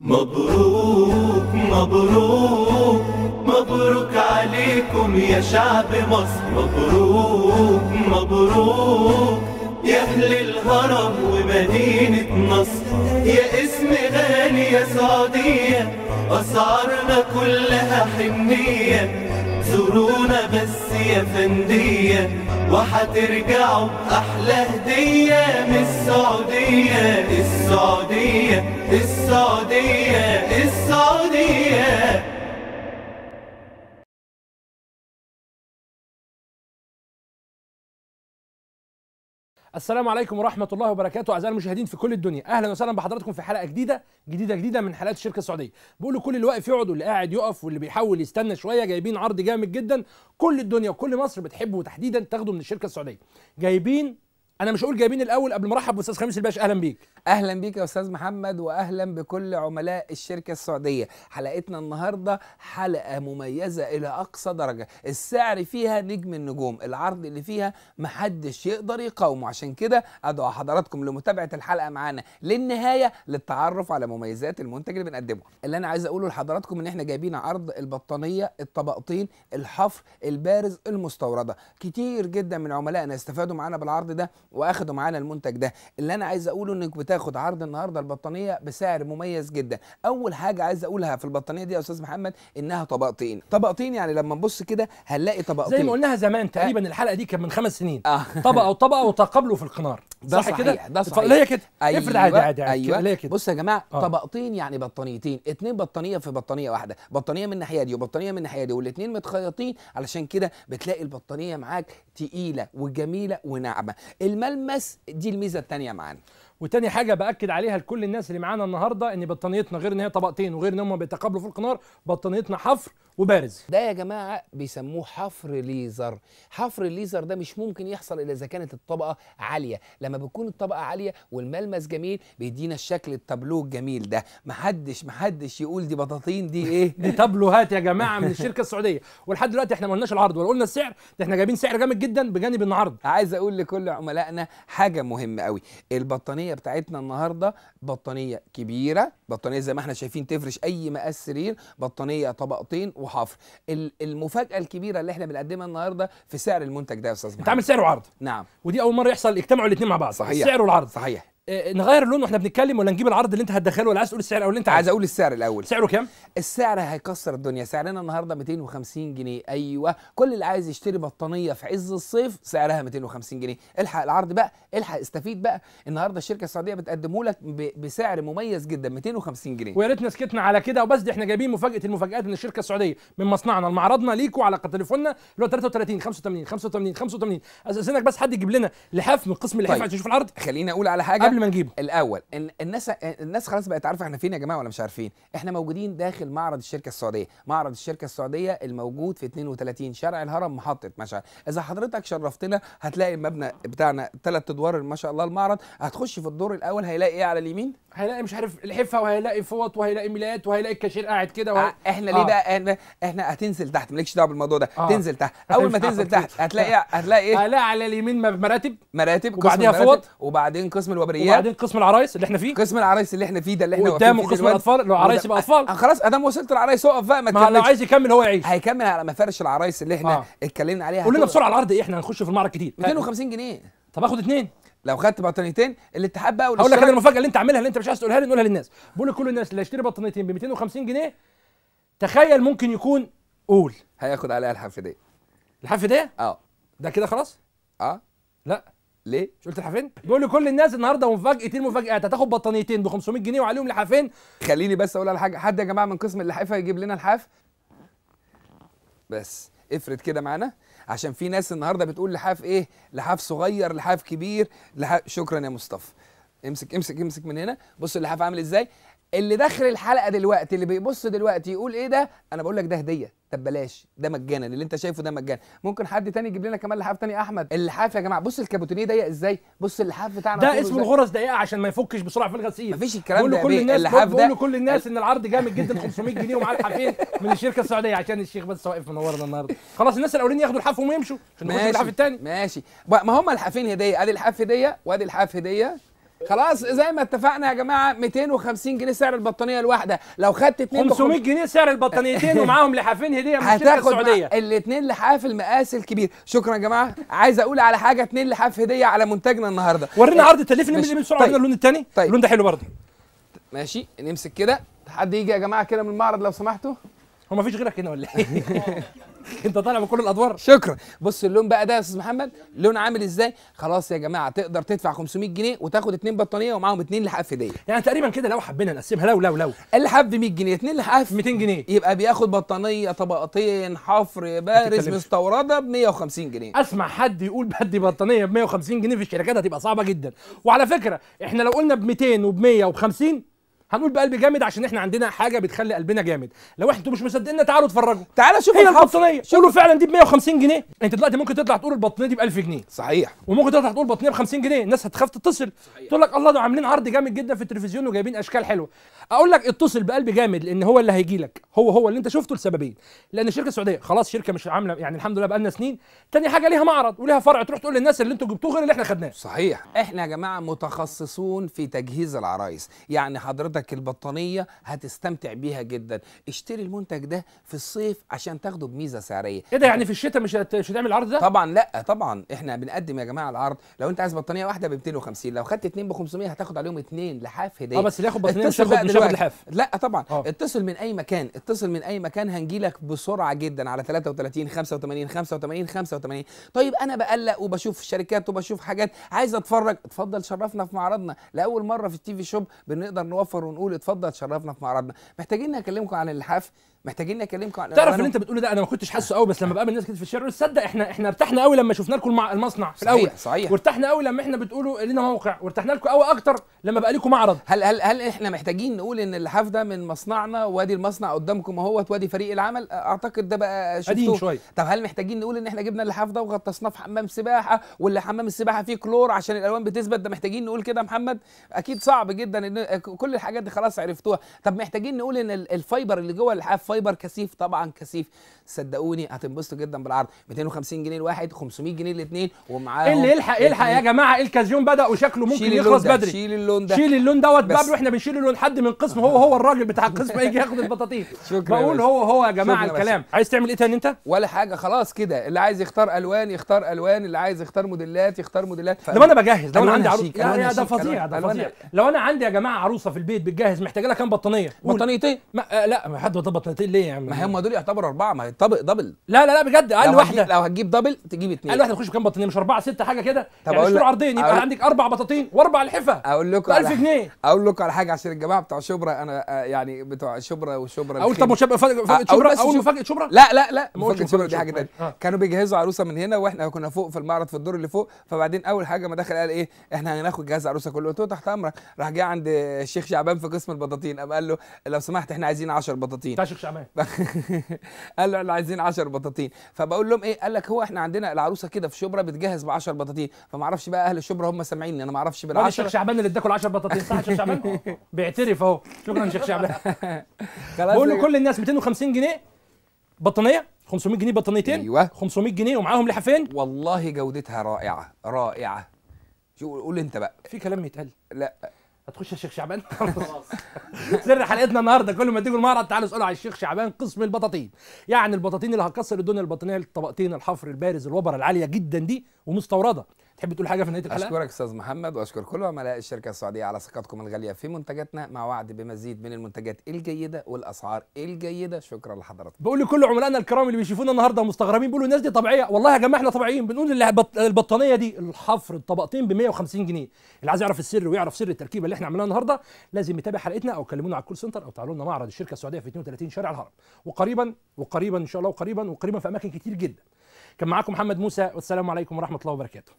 مبروك مبروك مبروك عليكم يا شعب مصر مبروك مبروك يا أهل الهرم ومدينة نصر يا اسم غالي يا سعودية أسعارنا كلها حنية تزورونا بس يا فندية وحترجعوا بأحلى هدية من السعودية السعودية السعودية السعودية, السعودية السلام عليكم ورحمة الله وبركاته أعزائي المشاهدين في كل الدنيا، أهلا وسهلا بحضراتكم في حلقة جديدة جديدة جديدة من حلقات الشركة السعودية، بقول لكل اللي واقف يقعد واللي قاعد يقف واللي بيحاول يستنى شوية جايبين عرض جامد جدا كل الدنيا وكل مصر بتحبه تحديدا تاخده من الشركة السعودية، جايبين انا مش هقول جايبين الاول قبل ما ارحب باستاذ خميس الباشا اهلا بيك اهلا بيك يا استاذ محمد واهلا بكل عملاء الشركه السعوديه حلقتنا النهارده حلقه مميزه الى اقصى درجه السعر فيها نجم النجوم العرض اللي فيها محدش يقدر يقاومه عشان كده ادعو حضراتكم لمتابعه الحلقه معانا للنهايه للتعرف على مميزات المنتج اللي بنقدمه اللي انا عايز اقوله لحضراتكم ان احنا جايبين عرض البطانيه الطبقتين الحفر البارز المستورده كتير جدا من عملائنا استفادوا معانا بالعرض ده واخدوا معانا المنتج ده اللي انا عايز اقوله انك بتاخد عرض النهارده البطانيه بسعر مميز جدا اول حاجه عايز اقولها في البطانيه دي يا استاذ محمد انها طبقتين طبقتين يعني لما نبص كده هنلاقي طبقتين زي ما قلناها زمان تقريبا أه. الحلقه دي كان من خمس سنين آه. طبقه وطبقه وتقابلوا في القنار ده صح كده ده صحيح ليه كده أيوة. افرض عادي عادي, عادي. أيوة. كده بص يا جماعه آه. طبقتين يعني بطانيتين اتنين بطانيه في بطانيه واحده بطانيه من الناحيه دي وبطانيه من الناحيه دي والاثنين متخيطين علشان كده بتلاقي البطانيه معاك تقيله وجميله وناعمه الملمس دي الميزه الثانيه معانا وتاني حاجه باكد عليها لكل الناس اللي معانا النهارده ان بطانيتنا غير ان هي طبقتين وغير ان هم بيتقابلوا فوق النار بطانيتنا حفر وبارز ده يا جماعه بيسموه حفر ليزر حفر الليزر ده مش ممكن يحصل الا اذا كانت الطبقه عاليه لما بتكون الطبقه عاليه والملمس جميل بيدينا الشكل التابلو الجميل ده محدش محدش يقول دي بطاطين دي ايه دي تابلوهات يا جماعه من الشركه السعوديه ولحد دلوقتي احنا ما قلناش العرض ولا قلنا السعر ده احنا جايبين سعر جامد جدا بجانب النهارده عايز اقول لكل عملائنا حاجه مهمه قوي البطانيه البطانيه بتاعتنا النهارده بطانيه كبيره بطانيه زي ما احنا شايفين تفرش اي مقاس سرير بطانيه طبقتين وحفر المفاجاه الكبيره اللي احنا بنقدمها النهارده في سعر المنتج ده يا استاذ محمد انت عامل سعر وعرض نعم ودي اول مره يحصل يجتمعوا الاثنين مع بعض صحيح السعر والعرض صحيح آه، نغير اللون واحنا بنتكلم ولا نجيب العرض اللي انت هتدخله ولا عايز تقول السعر او اللي انت عايز اقول السعر الاول سعره كام السعر هيكسر الدنيا سعرنا النهارده 250 جنيه ايوه كل اللي عايز يشتري بطانيه في عز الصيف سعرها 250 جنيه الحق العرض بقى الحق استفيد بقى النهارده الشركه السعوديه بتقدمه لك بسعر مميز جدا 250 جنيه ويا ريت نسكتنا على كده وبس دي احنا جايبين مفاجاه المفاجات من الشركه السعوديه من مصنعنا المعرضنا ليكوا على تليفوننا اللي هو 33 85 85 85 انك بس حد يجيب لنا لحاف من قسم اللحاف طيب. عشان نشوف العرض خليني اقول على حاجه قبل ما نجيبه الاول الناس الناس خلاص بقت عارفه احنا فين يا جماعه ولا مش عارفين احنا موجودين داخل معرض الشركه السعوديه معرض الشركه السعوديه الموجود في 32 شارع الهرم محطه مشعل اذا حضرتك شرفتنا هتلاقي المبنى بتاعنا ثلاث ادوار ما شاء الله المعرض هتخش في الدور الاول هيلاقي ايه على اليمين هيلاقي مش عارف الحفه وهيلاقي فوط وهيلاقي ميلاد وهيلاقي الكاشير قاعد كده وهي... آه، احنا ليه آه. بقى احنا احنا هتنزل تحت مالكش دعوه بالموضوع ده آه. تنزل تحت اول ما تنزل تحت هتلاقي هتلاقي ايه هلاقي على اليمين مراتب مراتب وبعديها فوط وبعدين قسم الوبريات وبعدين قسم العرايس اللي احنا فيه قسم العرايس اللي احنا فيه ده اللي احنا قدامه قسم الاطفال لو عرايس يبقى اطفال آه، خلاص ادام وصلت العرايس اقف بقى ما تكملش لو عايز يكمل هو يعيش هيكمل على مفارش العرايس اللي احنا آه. اتكلمنا عليها قول لنا بسرعه العرض ايه احنا هنخش في المعرض كتير 250 طيب. جنيه طب اخد اثنين لو خدت بطانيتين الاتحاد بقى هقول لك المفاجاه اللي انت عاملها اللي انت مش عايز تقولها لي نقولها للناس بقول لكل الناس اللي هيشتري بطانيتين ب 250 جنيه تخيل ممكن يكون قول هياخد عليها الحفيديه الحفيديه اه ده كده خلاص اه لا ليه؟ مش قلت الحافين؟ بقول لكل الناس النهارده مفاجأتين مفاجأة يعني هتاخد بطانيتين ب 500 جنيه وعليهم لحافين خليني بس اقول على حاجه حد يا جماعه من قسم اللحافه يجيب لنا لحاف بس افرد كده معانا عشان في ناس النهارده بتقول لحاف ايه لحاف صغير لحاف كبير لحاف شكرا يا مصطفى امسك امسك امسك من هنا بص اللحاف عامل ازاي اللي داخل الحلقه دلوقتي اللي بيبص دلوقتي يقول ايه ده انا بقول لك ده هديه طب بلاش ده مجانا اللي انت شايفه ده مجانا ممكن حد تاني يجيب لنا كمان لحاف تاني احمد اللحاف يا جماعه بص الكابوتونيه ضيق ازاي بص اللحاف بتاعنا ده طيب اسمه الغرز ضيقه عشان ما يفكش بسرعه في الغسيل مفيش الكلام ده كل الناس اللحاف ده كل الناس ان العرض جامد جدا 500 جنيه ومعاه لحافين من الشركه السعوديه عشان الشيخ بس واقف منورنا النهارده خلاص الناس الاولين ياخدوا وهم ويمشوا عشان نخش اللحاف التاني ماشي ما هم الحافين هديه ادي لحاف هديه وادي لحاف هديه خلاص زي ما اتفقنا يا جماعه 250 جنيه سعر البطانيه الواحده لو خدت 2 500 جنيه سعر البطانيتين ومعاهم لحافين هديه من الشركه السعوديه الاثنين لحاف المقاس الكبير شكرا يا جماعه عايز اقول على حاجه اثنين لحاف هديه على منتجنا النهارده ورينا إيه، عرض التليف نمشي بسرعه طيب. اللون الثاني طيب. اللون ده حلو برضه ماشي نمسك كده حد يجي يا جماعه كده من المعرض لو سمحتوا هو مفيش غيرك هنا ولا ايه انت طالع بكل الادوار شكرا بص اللون بقى ده يا استاذ محمد لون عامل ازاي خلاص يا جماعه تقدر تدفع 500 جنيه وتاخد اتنين بطانيه ومعاهم اتنين لحاف هديه يعني تقريبا كده لو حبينا نقسمها لو لو لو حاف ب 100 جنيه اتنين لحاف 200 جنيه يبقى بياخد بطانيه طبقتين حفر بارز مستورده ب 150 جنيه اسمع حد يقول بدي بطانيه ب 150 جنيه في الشركات هتبقى صعبه جدا وعلى فكره احنا لو قلنا ب 200 وب 150 هنقول بقلب جامد عشان احنا عندنا حاجه بتخلي قلبنا جامد لو انتوا مش مصدقيننا تعالوا اتفرجوا تعالوا شوفوا هنا البطانيه شوفوا فعلا دي ب 150 جنيه انت دلوقتي ممكن تطلع تقول البطانيه دي ب 1000 جنيه صحيح وممكن تطلع تقول البطانيه ب 50 جنيه الناس هتخاف تتصل تقول لك الله ده عاملين عرض جامد جدا في التلفزيون وجايبين اشكال حلوه اقول لك اتصل بقلب جامد لان هو اللي هيجي لك هو هو اللي انت شفته لسببين لان الشركه السعوديه خلاص شركه مش عامله يعني الحمد لله بقالنا سنين تاني حاجه ليها معرض وليها فرع تروح تقول للناس اللي انتوا جبتوه غير اللي احنا خدناه صحيح احنا يا جماعه متخصصون في تجهيز العرايس يعني حضرتك البطانيه هتستمتع بيها جدا اشتري المنتج ده في الصيف عشان تاخده بميزه سعريه ايه ده يعني في الشتاء مش مش هتعمل العرض ده طبعا لا طبعا احنا بنقدم يا جماعه العرض لو انت عايز بطانيه واحده ب 250 لو خدت اثنين ب 500 هتاخد عليهم اثنين لحاف هديه اه بس اللي ياخد بطانيه مش هياخد شاف الحاف لا طبعا أوه. اتصل من اي مكان اتصل من اي مكان هنجي لك بسرعه جدا على 33 85 85 85 طيب انا بقلق وبشوف شركات وبشوف حاجات عايز اتفرج اتفضل شرفنا في معرضنا لاول مره في التي في شوب بنقدر نوفر ونقول اتفضل شرفنا في معرضنا محتاجين اكلمكم عن اللحاف محتاجين نكلمكم على تعرف اللي انت بتقوله ده انا ما كنتش حاسه قوي بس لما بقابل ناس كتير في الشارع تصدق احنا احنا ارتحنا قوي لما شفنا لكم المصنع في الاول صحيح صحيح وارتحنا قوي لما احنا بتقولوا لنا موقع وارتحنا لكم قوي اكتر لما بقى لكم معرض هل هل هل احنا محتاجين نقول ان اللحاف ده من مصنعنا وادي المصنع قدامكم اهوت وادي فريق العمل اعتقد ده بقى شفتوه شوي. طب هل محتاجين نقول ان احنا جبنا اللحاف ده وغطسناه في حمام سباحه واللي حمام السباحه فيه كلور عشان الالوان بتثبت ده محتاجين نقول كده محمد اكيد صعب جدا ان كل الحاجات دي خلاص عرفتوها طب محتاجين نقول ان الفايبر اللي جوه اللحاف فايبر كثيف طبعا كثيف صدقوني هتنبسطوا جدا بالعرض 250 جنيه الواحد 500 جنيه الاثنين ايه اللي يلحق يلحق يا جماعه الكازيون بدا وشكله ممكن يخلص بدري شيل اللون ده شيل اللون دوت بابلو احنا بنشيل اللون حد من قسم هو هو الراجل بتاع القسم يجي ياخد البطاطين شكرا بقول هو هو يا جماعه الكلام بس. عايز تعمل ايه تاني انت ولا حاجه خلاص كده اللي عايز يختار الوان يختار الوان اللي عايز يختار موديلات يختار موديلات لو انا بجهز لو انا عندي عروسه لا ده فظيع ده فظيع لو انا عندي يا جماعه عروسه في البيت بتجهز محتاجه لها كام بطانيه بطانيتين آه، لا ما حد بطانيتين دول ليه يا عم ما هم دول يعتبروا اربعه ما طبق دبل لا لا لا بجد اقل واحده لو هتجيب دبل تجيب اثنين اقل واحده تخش بكام بطانيه مش اربعه سته حاجه كده يعني اشتروا عرضين يبقى عندك اربع بطاطين واربع لحفه اقول لكم 1000 جنيه اقول لكم على حاجه عشان الجماعه بتوع شبرا انا آه، يعني بتوع شبرا وشبرا اقول طب مفاجاه آه، شبرا اول مفاجاه شبرا لا لا لا مفاجاه شبرا دي حاجه ثانيه آه. كانوا بيجهزوا عروسه من هنا واحنا كنا فوق في المعرض في الدور اللي فوق فبعدين اول حاجه ما دخل قال ايه احنا هناخد جهاز عروسه كله قلت له تحت امرك راح جه عند الشيخ شعبان في قسم البطاطين قام قال له لو سمحت احنا عايزين 10 بطاطين شعبان قال له احنا عايزين 10 بطاطين فبقول لهم ايه قال لك هو احنا عندنا العروسه كده في شبرا بتجهز ب 10 بطاطين فما اعرفش بقى اهل شبرا هم سامعيني انا ما اعرفش بال 10 الشيخ شعبان اللي اداكوا ال 10 بطاطين صح شيخ شعبان بيعترف اهو شكرا شيخ شعبان بقول لكل الناس 250 جنيه بطانيه 500 جنيه بطانيتين ايوه 500 جنيه ومعاهم لحافين والله جودتها رائعه رائعه قول انت بقى في كلام يتقال لا هتخش يا شيخ شعبان خلاص سر حلقتنا النهارده كل ما تيجوا المعرض تعالوا اسالوا على الشيخ شعبان قسم البطاطين يعني البطاطين اللي هتكسر الدنيا البطانيه الطبقتين الحفر البارز الوبره العاليه جدا دي ومستورده تحب تقول حاجه في نهايه الحلقه اشكرك استاذ محمد واشكر كل عملاء الشركه السعوديه على ثقتكم الغاليه في منتجاتنا مع وعد بمزيد من المنتجات الجيده والاسعار الجيده شكرا لحضراتكم بقول لكل عملائنا الكرام اللي بيشوفونا النهارده مستغربين بيقولوا الناس دي طبيعيه والله يا جماعه احنا طبيعيين بنقول البطانيه دي الحفر الطبقتين ب 150 جنيه اللي عايز يعرف السر ويعرف سر التركيبه اللي احنا عملناها النهارده لازم يتابع حلقتنا او كلمونا على الكول سنتر او تعالوا لنا معرض الشركه السعوديه في 32 شارع الهرم وقريبا وقريبا ان شاء الله وقريبا وقريبا في اماكن كتير جدا كان معاكم محمد موسى والسلام عليكم ورحمه الله وبركاته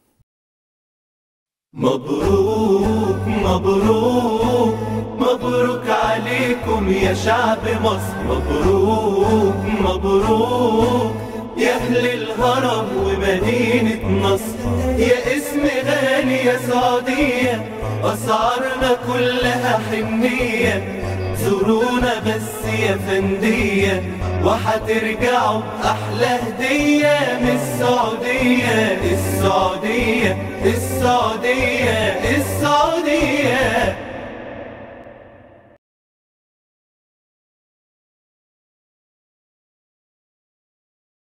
مبروك مبروك مبروك عليكم يا شعب مصر مبروك مبروك يا أهل الهرم ومدينة نصر يا اسم غالي يا سعودية أسعارنا كلها حنية زورونا بس يا فندية وحترجعوا أحلى هدية من السعودية السعودية السعودية السعودية, السعودية